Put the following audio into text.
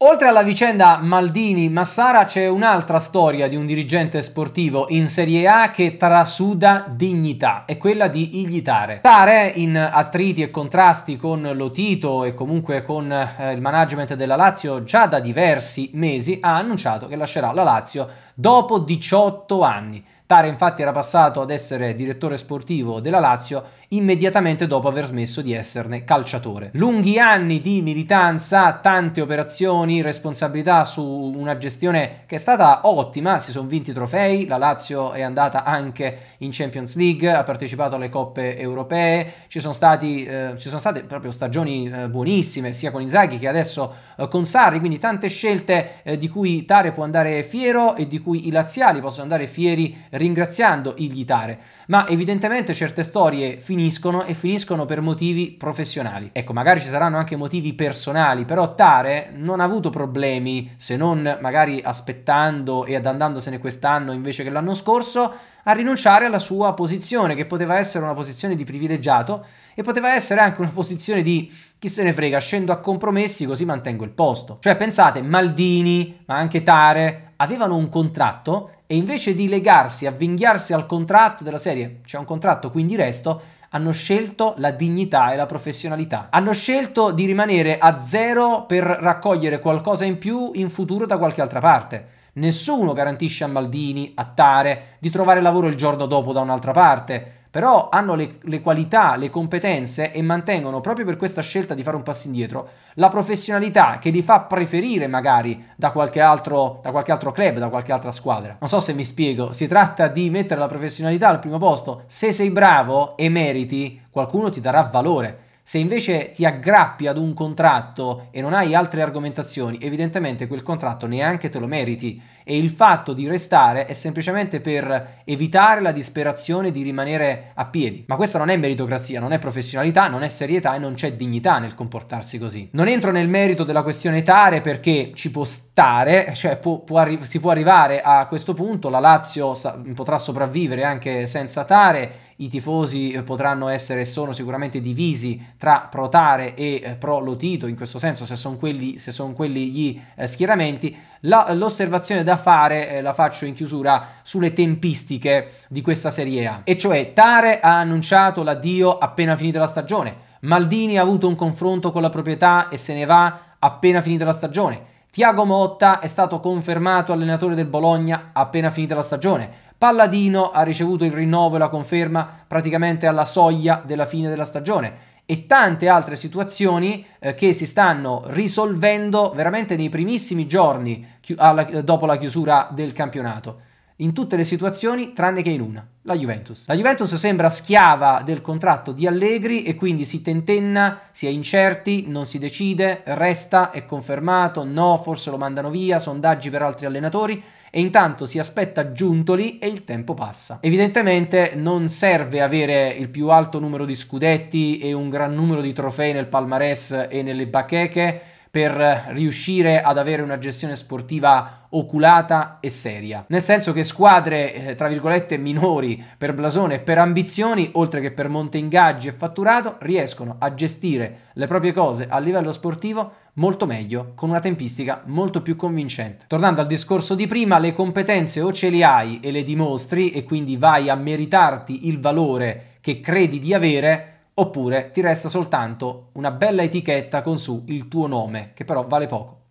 Oltre alla vicenda Maldini-Massara c'è un'altra storia di un dirigente sportivo in Serie A che trasuda dignità, è quella di Iglitare. Tare, in attriti e contrasti con Lotito e comunque con eh, il management della Lazio già da diversi mesi, ha annunciato che lascerà la Lazio dopo 18 anni. Tare infatti era passato ad essere direttore sportivo della Lazio immediatamente dopo aver smesso di esserne calciatore. Lunghi anni di militanza, tante operazioni, responsabilità su una gestione che è stata ottima, si sono vinti trofei, la Lazio è andata anche in Champions League, ha partecipato alle coppe europee, ci sono, stati, eh, ci sono state proprio stagioni eh, buonissime sia con Inzaghi che adesso eh, con Sarri, quindi tante scelte eh, di cui Tare può andare fiero e di cui i laziali possono andare fieri ringraziando il Tare. Ma evidentemente certe storie fin finiscono e finiscono per motivi professionali. Ecco, magari ci saranno anche motivi personali, però Tare non ha avuto problemi, se non magari aspettando e andandosene quest'anno invece che l'anno scorso, a rinunciare alla sua posizione, che poteva essere una posizione di privilegiato, e poteva essere anche una posizione di chi se ne frega, scendo a compromessi così mantengo il posto. Cioè pensate, Maldini, ma anche Tare, avevano un contratto e invece di legarsi, avvinghiarsi al contratto della serie, c'è un contratto quindi resto, hanno scelto la dignità e la professionalità. Hanno scelto di rimanere a zero per raccogliere qualcosa in più in futuro da qualche altra parte. Nessuno garantisce a Maldini, a Tare, di trovare lavoro il giorno dopo da un'altra parte però hanno le, le qualità, le competenze e mantengono proprio per questa scelta di fare un passo indietro la professionalità che li fa preferire magari da qualche altro, da qualche altro club, da qualche altra squadra. Non so se mi spiego, si tratta di mettere la professionalità al primo posto, se sei bravo e meriti, qualcuno ti darà valore se invece ti aggrappi ad un contratto e non hai altre argomentazioni, evidentemente quel contratto neanche te lo meriti e il fatto di restare è semplicemente per evitare la disperazione di rimanere a piedi. Ma questa non è meritocrazia, non è professionalità, non è serietà e non c'è dignità nel comportarsi così. Non entro nel merito della questione Tare perché ci può stare, cioè può, può si può arrivare a questo punto, la Lazio potrà sopravvivere anche senza Tare i tifosi eh, potranno essere e sono sicuramente divisi tra pro Tare e eh, pro Lotito, in questo senso se sono quelli, se son quelli gli eh, schieramenti. La, l'osservazione da fare eh, la faccio in chiusura sulle tempistiche di questa Serie A, e cioè Tare ha annunciato l'addio appena finita la stagione, Maldini ha avuto un confronto con la proprietà e se ne va appena finita la stagione. Tiago Motta è stato confermato allenatore del Bologna appena finita la stagione. Palladino ha ricevuto il rinnovo e la conferma praticamente alla soglia della fine della stagione e tante altre situazioni eh, che si stanno risolvendo veramente nei primissimi giorni alla, dopo la chiusura del campionato in tutte le situazioni tranne che in una, la Juventus. La Juventus sembra schiava del contratto di Allegri e quindi si tentenna, si è incerti, non si decide, resta, è confermato, no, forse lo mandano via, sondaggi per altri allenatori e intanto si aspetta Giuntoli e il tempo passa. Evidentemente non serve avere il più alto numero di scudetti e un gran numero di trofei nel palmarès e nelle bacheche per riuscire ad avere una gestione sportiva oculata e seria. Nel senso che squadre, eh, tra virgolette, minori per blasone e per ambizioni, oltre che per monte ingaggi e fatturato, riescono a gestire le proprie cose a livello sportivo molto meglio, con una tempistica molto più convincente. Tornando al discorso di prima, le competenze o ce le hai e le dimostri e quindi vai a meritarti il valore che credi di avere oppure ti resta soltanto una bella etichetta con su il tuo nome, che però vale poco.